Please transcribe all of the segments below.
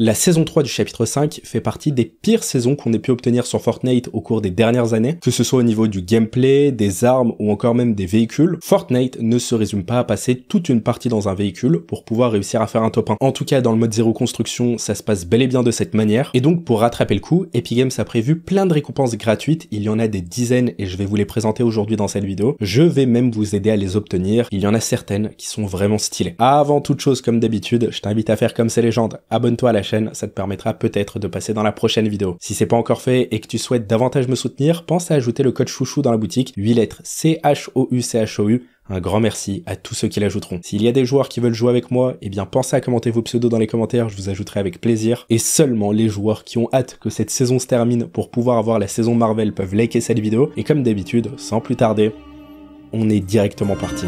La saison 3 du chapitre 5 fait partie des pires saisons qu'on ait pu obtenir sur Fortnite au cours des dernières années, que ce soit au niveau du gameplay, des armes ou encore même des véhicules. Fortnite ne se résume pas à passer toute une partie dans un véhicule pour pouvoir réussir à faire un top 1. En tout cas, dans le mode zéro construction, ça se passe bel et bien de cette manière. Et donc, pour rattraper le coup, Epic Games a prévu plein de récompenses gratuites. Il y en a des dizaines et je vais vous les présenter aujourd'hui dans cette vidéo. Je vais même vous aider à les obtenir. Il y en a certaines qui sont vraiment stylées. Avant toute chose, comme d'habitude, je t'invite à faire comme c'est légende. Abonne-toi à la chaîne ça te permettra peut-être de passer dans la prochaine vidéo. Si c'est pas encore fait et que tu souhaites davantage me soutenir, pense à ajouter le code chouchou dans la boutique, 8 lettres C-H-O-U-C-H-O-U, un grand merci à tous ceux qui l'ajouteront. S'il y a des joueurs qui veulent jouer avec moi, eh bien pensez à commenter vos pseudos dans les commentaires, je vous ajouterai avec plaisir. Et seulement les joueurs qui ont hâte que cette saison se termine pour pouvoir avoir la saison Marvel peuvent liker cette vidéo. Et comme d'habitude, sans plus tarder, on est directement parti.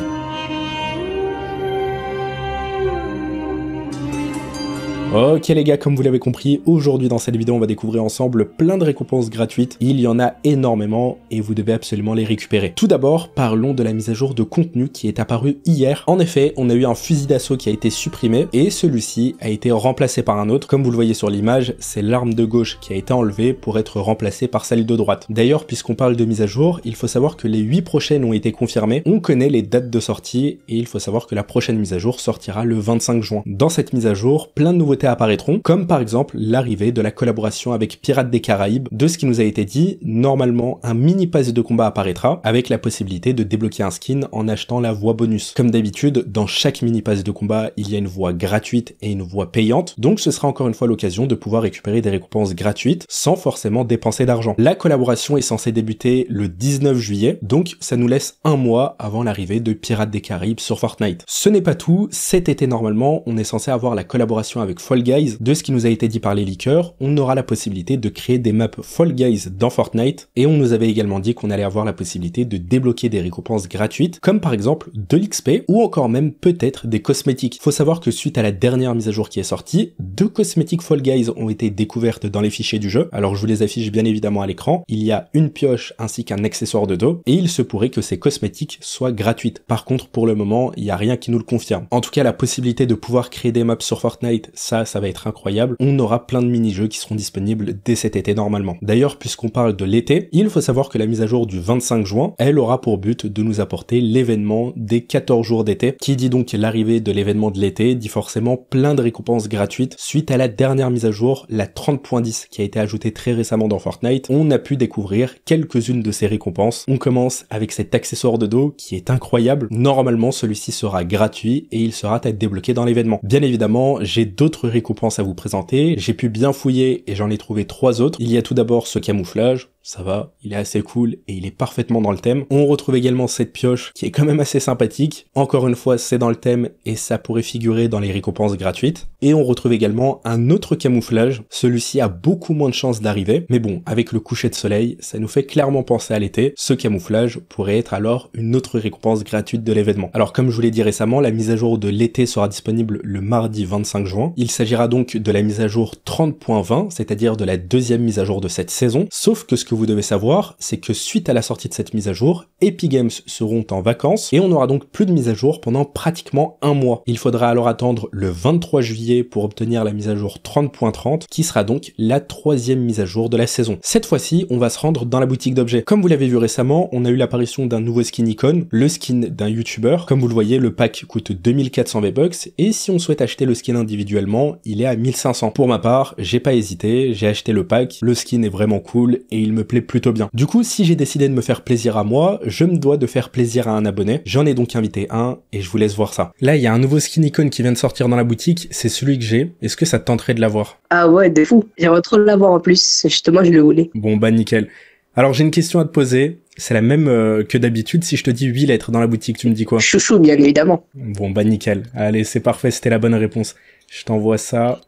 Ok les gars, comme vous l'avez compris, aujourd'hui dans cette vidéo on va découvrir ensemble plein de récompenses gratuites. Il y en a énormément et vous devez absolument les récupérer. Tout d'abord, parlons de la mise à jour de contenu qui est apparue hier. En effet, on a eu un fusil d'assaut qui a été supprimé et celui-ci a été remplacé par un autre. Comme vous le voyez sur l'image, c'est l'arme de gauche qui a été enlevée pour être remplacée par celle de droite. D'ailleurs, puisqu'on parle de mise à jour, il faut savoir que les 8 prochaines ont été confirmées. On connaît les dates de sortie et il faut savoir que la prochaine mise à jour sortira le 25 juin. Dans cette mise à jour, plein de nouveautés apparaîtront, comme par exemple l'arrivée de la collaboration avec Pirates des Caraïbes. De ce qui nous a été dit, normalement un mini pass de combat apparaîtra, avec la possibilité de débloquer un skin en achetant la voix bonus. Comme d'habitude, dans chaque mini pass de combat, il y a une voix gratuite et une voix payante, donc ce sera encore une fois l'occasion de pouvoir récupérer des récompenses gratuites sans forcément dépenser d'argent. La collaboration est censée débuter le 19 juillet, donc ça nous laisse un mois avant l'arrivée de Pirates des Caraïbes sur Fortnite. Ce n'est pas tout, cet été normalement, on est censé avoir la collaboration avec Fall Guys de ce qui nous a été dit par les liqueurs, on aura la possibilité de créer des maps Fall Guys dans Fortnite et on nous avait également dit qu'on allait avoir la possibilité de débloquer des récompenses gratuites comme par exemple de l'XP ou encore même peut-être des cosmétiques. Faut savoir que suite à la dernière mise à jour qui est sortie, deux cosmétiques Fall Guys ont été découvertes dans les fichiers du jeu. Alors je vous les affiche bien évidemment à l'écran. Il y a une pioche ainsi qu'un accessoire de dos et il se pourrait que ces cosmétiques soient gratuites. Par contre pour le moment, il n'y a rien qui nous le confirme. En tout cas, la possibilité de pouvoir créer des maps sur Fortnite, ça ça, va être incroyable. On aura plein de mini-jeux qui seront disponibles dès cet été normalement. D'ailleurs, puisqu'on parle de l'été, il faut savoir que la mise à jour du 25 juin, elle aura pour but de nous apporter l'événement des 14 jours d'été, qui dit donc l'arrivée de l'événement de l'été, dit forcément plein de récompenses gratuites suite à la dernière mise à jour, la 30.10, qui a été ajoutée très récemment dans Fortnite. On a pu découvrir quelques-unes de ces récompenses. On commence avec cet accessoire de dos qui est incroyable. Normalement, celui-ci sera gratuit et il sera à être débloqué dans l'événement. Bien évidemment, j'ai d'autres récompense à vous présenter. J'ai pu bien fouiller et j'en ai trouvé trois autres. Il y a tout d'abord ce camouflage ça va, il est assez cool et il est parfaitement dans le thème. On retrouve également cette pioche qui est quand même assez sympathique. Encore une fois, c'est dans le thème et ça pourrait figurer dans les récompenses gratuites. Et on retrouve également un autre camouflage. Celui-ci a beaucoup moins de chances d'arriver, mais bon, avec le coucher de soleil, ça nous fait clairement penser à l'été. Ce camouflage pourrait être alors une autre récompense gratuite de l'événement. Alors comme je vous l'ai dit récemment, la mise à jour de l'été sera disponible le mardi 25 juin. Il s'agira donc de la mise à jour 30.20, c'est-à-dire de la deuxième mise à jour de cette saison, sauf que ce que vous devez savoir, c'est que suite à la sortie de cette mise à jour, Epic Games seront en vacances et on aura donc plus de mise à jour pendant pratiquement un mois. Il faudra alors attendre le 23 juillet pour obtenir la mise à jour 30.30 qui sera donc la troisième mise à jour de la saison. Cette fois-ci, on va se rendre dans la boutique d'objets. Comme vous l'avez vu récemment, on a eu l'apparition d'un nouveau skin icône, le skin d'un youtubeur. Comme vous le voyez, le pack coûte 2400 V-Bucks et si on souhaite acheter le skin individuellement, il est à 1500. Pour ma part, j'ai pas hésité, j'ai acheté le pack, le skin est vraiment cool et il me plaît plutôt bien. Du coup, si j'ai décidé de me faire plaisir à moi, je me dois de faire plaisir à un abonné. J'en ai donc invité un et je vous laisse voir ça. Là, il y a un nouveau skin icon qui vient de sortir dans la boutique, c'est celui que j'ai. Est-ce que ça te tenterait de l'avoir Ah ouais, de fou. J'aimerais trop l'avoir en plus, justement, je le voulais. Bon bah nickel. Alors j'ai une question à te poser, c'est la même euh, que d'habitude. Si je te dis 8 lettres dans la boutique, tu me dis quoi Chouchou, bien évidemment. Bon bah nickel. Allez, c'est parfait, c'était la bonne réponse. Je t'envoie ça.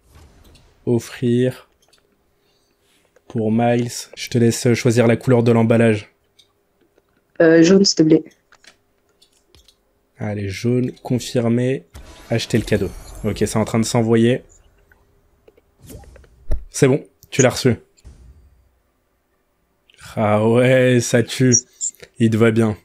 Offrir pour Miles. Je te laisse choisir la couleur de l'emballage. Euh, jaune, s'il te plaît. Allez, jaune, confirmé. Acheter le cadeau. Ok, c'est en train de s'envoyer. C'est bon, tu l'as reçu. Ah ouais, ça tue. Il te va bien.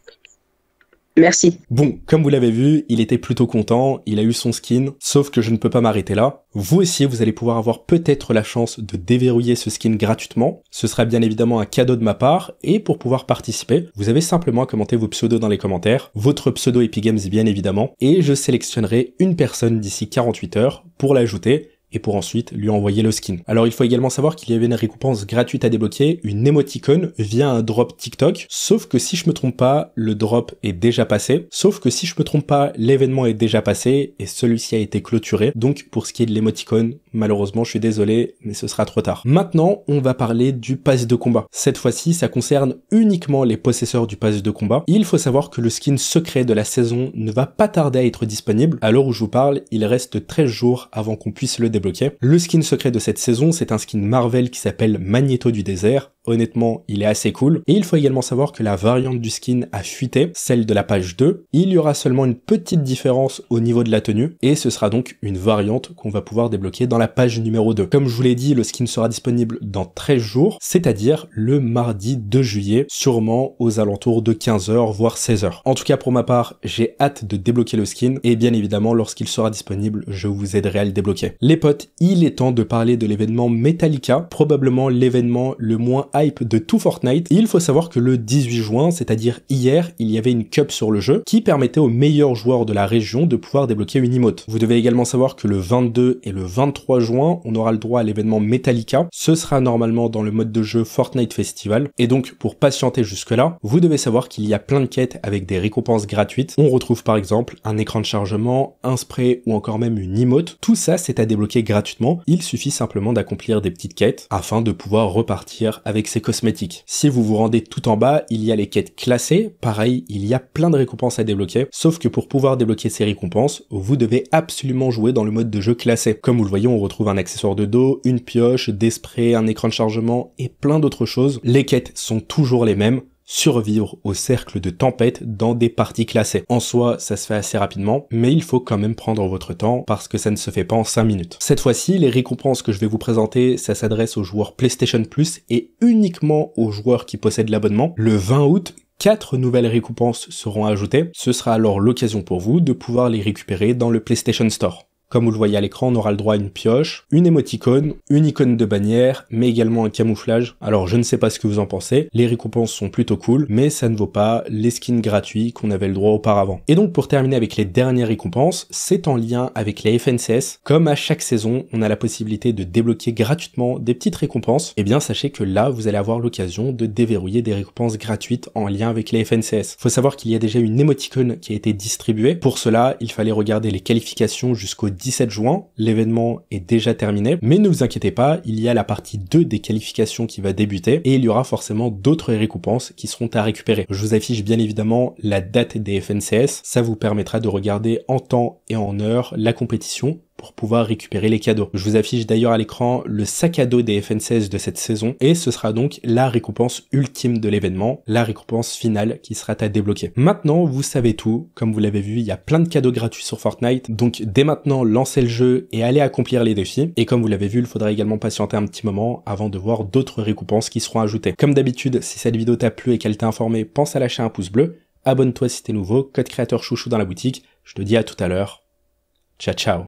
Merci. Bon, comme vous l'avez vu, il était plutôt content, il a eu son skin, sauf que je ne peux pas m'arrêter là. Vous aussi, vous allez pouvoir avoir peut-être la chance de déverrouiller ce skin gratuitement. Ce sera bien évidemment un cadeau de ma part, et pour pouvoir participer, vous avez simplement à commenter vos pseudos dans les commentaires, votre pseudo Epic Games bien évidemment, et je sélectionnerai une personne d'ici 48 heures pour l'ajouter et pour ensuite lui envoyer le skin. Alors il faut également savoir qu'il y avait une récompense gratuite à débloquer, une émoticône via un drop TikTok, sauf que si je me trompe pas, le drop est déjà passé, sauf que si je me trompe pas, l'événement est déjà passé et celui-ci a été clôturé. Donc pour ce qui est de l'émoticône, Malheureusement, je suis désolé, mais ce sera trop tard. Maintenant, on va parler du pass de combat. Cette fois-ci, ça concerne uniquement les possesseurs du pass de combat. Il faut savoir que le skin secret de la saison ne va pas tarder à être disponible. À l'heure où je vous parle, il reste 13 jours avant qu'on puisse le débloquer. Le skin secret de cette saison, c'est un skin Marvel qui s'appelle Magneto du désert honnêtement, il est assez cool. Et il faut également savoir que la variante du skin a fuité, celle de la page 2. Il y aura seulement une petite différence au niveau de la tenue, et ce sera donc une variante qu'on va pouvoir débloquer dans la page numéro 2. Comme je vous l'ai dit, le skin sera disponible dans 13 jours, c'est-à-dire le mardi 2 juillet, sûrement aux alentours de 15h, voire 16h. En tout cas, pour ma part, j'ai hâte de débloquer le skin, et bien évidemment, lorsqu'il sera disponible, je vous aiderai à le débloquer. Les potes, il est temps de parler de l'événement Metallica, probablement l'événement le moins de tout Fortnite. il faut savoir que le 18 juin, c'est-à-dire hier, il y avait une cup sur le jeu qui permettait aux meilleurs joueurs de la région de pouvoir débloquer une emote. Vous devez également savoir que le 22 et le 23 juin, on aura le droit à l'événement Metallica. Ce sera normalement dans le mode de jeu Fortnite Festival. Et donc, pour patienter jusque-là, vous devez savoir qu'il y a plein de quêtes avec des récompenses gratuites. On retrouve par exemple un écran de chargement, un spray ou encore même une emote. Tout ça, c'est à débloquer gratuitement. Il suffit simplement d'accomplir des petites quêtes afin de pouvoir repartir avec ses cosmétiques. Si vous vous rendez tout en bas, il y a les quêtes classées. Pareil, il y a plein de récompenses à débloquer. Sauf que pour pouvoir débloquer ces récompenses, vous devez absolument jouer dans le mode de jeu classé. Comme vous le voyez, on retrouve un accessoire de dos, une pioche, des sprays, un écran de chargement et plein d'autres choses. Les quêtes sont toujours les mêmes survivre au cercle de tempête dans des parties classées. En soi, ça se fait assez rapidement, mais il faut quand même prendre votre temps parce que ça ne se fait pas en 5 minutes. Cette fois-ci, les récompenses que je vais vous présenter, ça s'adresse aux joueurs PlayStation Plus et uniquement aux joueurs qui possèdent l'abonnement. Le 20 août, Quatre nouvelles récompenses seront ajoutées. Ce sera alors l'occasion pour vous de pouvoir les récupérer dans le PlayStation Store. Comme vous le voyez à l'écran, on aura le droit à une pioche, une émoticône, une icône de bannière, mais également un camouflage. Alors je ne sais pas ce que vous en pensez, les récompenses sont plutôt cool, mais ça ne vaut pas les skins gratuits qu'on avait le droit auparavant. Et donc pour terminer avec les dernières récompenses, c'est en lien avec les FNCS. Comme à chaque saison, on a la possibilité de débloquer gratuitement des petites récompenses, et eh bien sachez que là, vous allez avoir l'occasion de déverrouiller des récompenses gratuites en lien avec les FNCS. Faut savoir qu'il y a déjà une émoticône qui a été distribuée. Pour cela, il fallait regarder les qualifications jusqu'au 17 juin, l'événement est déjà terminé, mais ne vous inquiétez pas, il y a la partie 2 des qualifications qui va débuter et il y aura forcément d'autres récompenses qui seront à récupérer. Je vous affiche bien évidemment la date des FNCS, ça vous permettra de regarder en temps et en heure la compétition pour pouvoir récupérer les cadeaux. Je vous affiche d'ailleurs à l'écran le sac à dos des FN16 de cette saison et ce sera donc la récompense ultime de l'événement, la récompense finale qui sera à débloquer. Maintenant, vous savez tout. Comme vous l'avez vu, il y a plein de cadeaux gratuits sur Fortnite. Donc dès maintenant, lancez le jeu et allez accomplir les défis. Et comme vous l'avez vu, il faudra également patienter un petit moment avant de voir d'autres récompenses qui seront ajoutées. Comme d'habitude, si cette vidéo t'a plu et qu'elle t'a informé, pense à lâcher un pouce bleu. Abonne-toi si t'es nouveau, code créateur chouchou dans la boutique. Je te dis à tout à l'heure. Ciao ciao